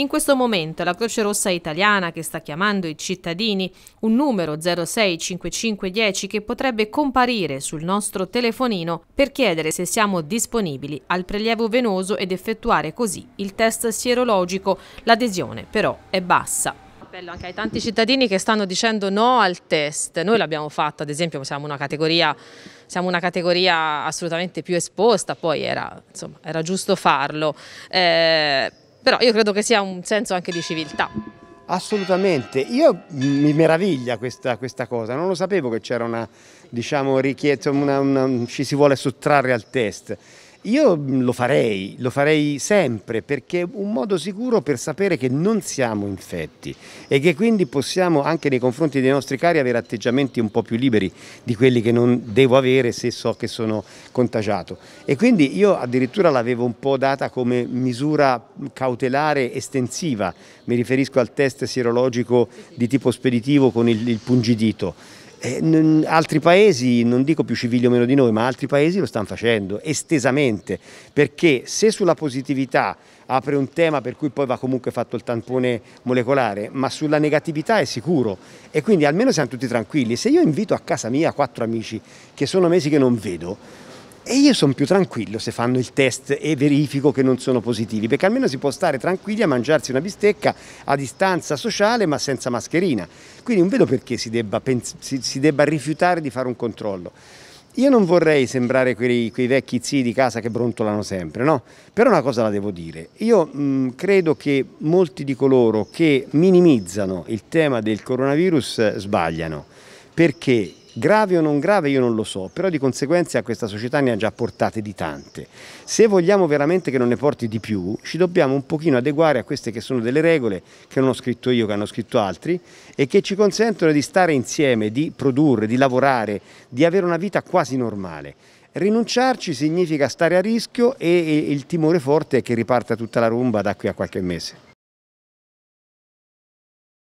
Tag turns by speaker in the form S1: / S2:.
S1: In questo momento è la Croce Rossa italiana che sta chiamando i cittadini, un numero 065510 che potrebbe comparire sul nostro telefonino per chiedere se siamo disponibili al prelievo venoso ed effettuare così il test sierologico. L'adesione però è bassa appello anche ai tanti cittadini che stanno dicendo no al test. Noi l'abbiamo fatto, ad esempio, siamo una categoria, siamo una categoria assolutamente più esposta, poi era, insomma, era giusto farlo. Eh, però io credo che sia un senso anche di civiltà.
S2: Assolutamente, io mi meraviglia questa, questa cosa, non lo sapevo che c'era una, diciamo, richiesta, una, una, ci si vuole sottrarre al test. Io mm, lo farei, lo farei sempre perché è un modo sicuro per sapere che non siamo infetti e che quindi possiamo anche nei confronti dei nostri cari avere atteggiamenti un po' più liberi di quelli che non devo avere se so che sono contagiato. E quindi io addirittura l'avevo un po' data come misura cautelare estensiva, mi riferisco al test sierologico di tipo speditivo con il, il pungidito eh, altri paesi, non dico più civili o meno di noi, ma altri paesi lo stanno facendo estesamente, perché se sulla positività apre un tema per cui poi va comunque fatto il tampone molecolare, ma sulla negatività è sicuro e quindi almeno siamo tutti tranquilli. Se io invito a casa mia quattro amici che sono mesi che non vedo, e io sono più tranquillo se fanno il test e verifico che non sono positivi, perché almeno si può stare tranquilli a mangiarsi una bistecca a distanza sociale ma senza mascherina. Quindi non vedo perché si debba, si, si debba rifiutare di fare un controllo. Io non vorrei sembrare quei, quei, vecchi zii di casa che brontolano sempre, no? Però una cosa la devo dire, io mh, credo che molti di coloro che minimizzano il tema del coronavirus eh, sbagliano, perché Grave o non grave io non lo so, però di conseguenza questa società ne ha già portate di tante. Se vogliamo veramente che non ne porti di più, ci dobbiamo un pochino adeguare a queste che sono delle regole che non ho scritto io, che hanno scritto altri e che ci consentono di stare insieme, di produrre, di lavorare, di avere una vita quasi normale. Rinunciarci significa stare a rischio e il timore forte è che riparta tutta la rumba da qui a qualche mese.